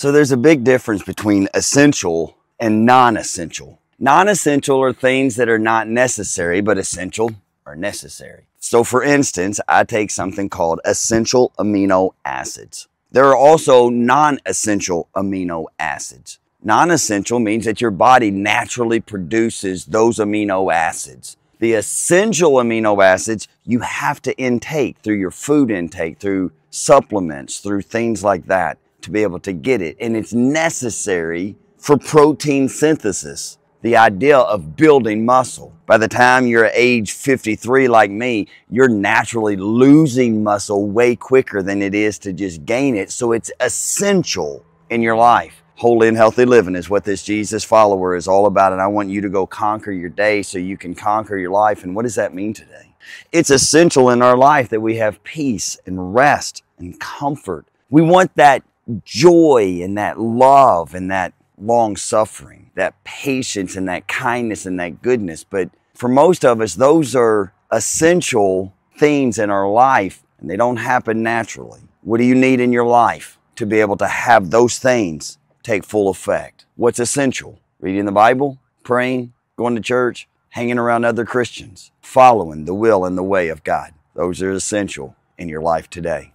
So there's a big difference between essential and non-essential. Non-essential are things that are not necessary, but essential are necessary. So for instance, I take something called essential amino acids. There are also non-essential amino acids. Non-essential means that your body naturally produces those amino acids. The essential amino acids you have to intake through your food intake, through supplements, through things like that to be able to get it. And it's necessary for protein synthesis, the idea of building muscle. By the time you're age 53 like me, you're naturally losing muscle way quicker than it is to just gain it. So it's essential in your life. Holy and healthy living is what this Jesus follower is all about. And I want you to go conquer your day so you can conquer your life. And what does that mean today? It's essential in our life that we have peace and rest and comfort. We want that joy and that love and that long suffering, that patience and that kindness and that goodness. But for most of us, those are essential things in our life and they don't happen naturally. What do you need in your life to be able to have those things take full effect? What's essential? Reading the Bible, praying, going to church, hanging around other Christians, following the will and the way of God. Those are essential in your life today.